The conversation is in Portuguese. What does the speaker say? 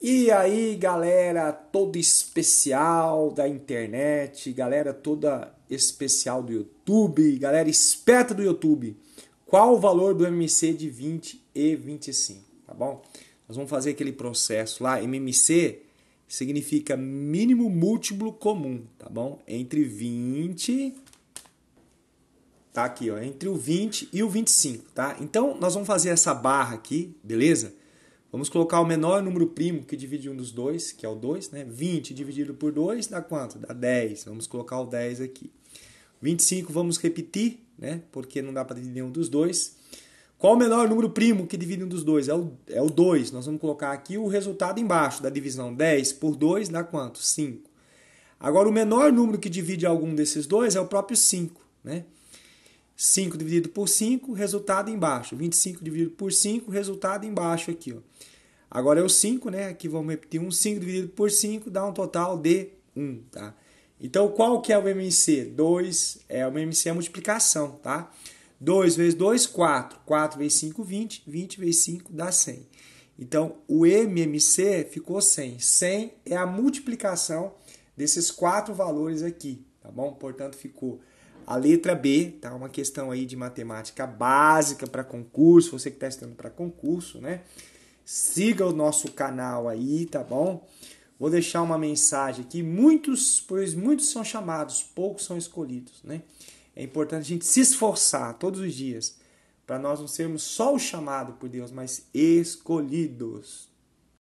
E aí, galera toda especial da internet, galera toda especial do YouTube, galera esperta do YouTube, qual o valor do MMC de 20 e 25, tá bom? Nós vamos fazer aquele processo lá, MMC significa mínimo múltiplo comum, tá bom? Entre 20 tá aqui, ó, entre o 20 e o 25, tá? Então, nós vamos fazer essa barra aqui, beleza? Vamos colocar o menor número primo que divide um dos dois, que é o 2, né? 20 dividido por 2 dá quanto? Dá 10. Vamos colocar o 10 aqui. 25 vamos repetir, né? Porque não dá para dividir um dos dois. Qual o menor número primo que divide um dos dois? É o, é o 2. Nós vamos colocar aqui o resultado embaixo da divisão. 10 por 2 dá quanto? 5. Agora, o menor número que divide algum desses dois é o próprio 5, né? 5 dividido por 5, resultado embaixo. 25 dividido por 5, resultado embaixo aqui. Ó. Agora é o 5, né? Aqui vamos repetir um 5 dividido por 5 dá um total de 1, tá? Então, qual que é o MMC? 2 é o MMC é a multiplicação, tá? 2 vezes 2, 4. 4 vezes 5, 20. 20 vezes 5 dá 100. Então, o MMC ficou 100. 100 é a multiplicação desses quatro valores aqui, tá bom? Portanto, ficou a letra B, tá? Uma questão aí de matemática básica para concurso, você que está estudando para concurso, né? Siga o nosso canal aí, tá bom? Vou deixar uma mensagem aqui. Muitos, pois muitos são chamados, poucos são escolhidos, né? É importante a gente se esforçar todos os dias para nós não sermos só o chamado por Deus, mas escolhidos,